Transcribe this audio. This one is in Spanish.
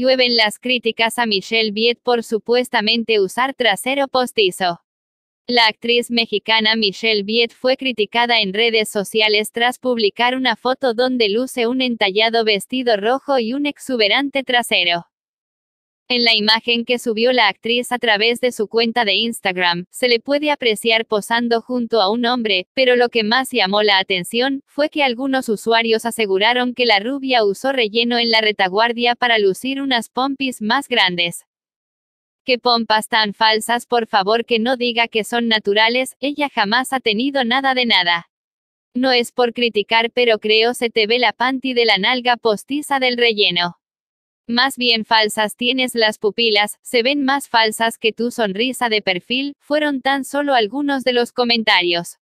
Llueven las críticas a Michelle Viet por supuestamente usar trasero postizo. La actriz mexicana Michelle Viet fue criticada en redes sociales tras publicar una foto donde luce un entallado vestido rojo y un exuberante trasero. En la imagen que subió la actriz a través de su cuenta de Instagram, se le puede apreciar posando junto a un hombre, pero lo que más llamó la atención fue que algunos usuarios aseguraron que la rubia usó relleno en la retaguardia para lucir unas pompis más grandes. Qué pompas tan falsas, por favor que no diga que son naturales, ella jamás ha tenido nada de nada. No es por criticar, pero creo se te ve la panty de la nalga postiza del relleno. Más bien falsas tienes las pupilas, se ven más falsas que tu sonrisa de perfil, fueron tan solo algunos de los comentarios.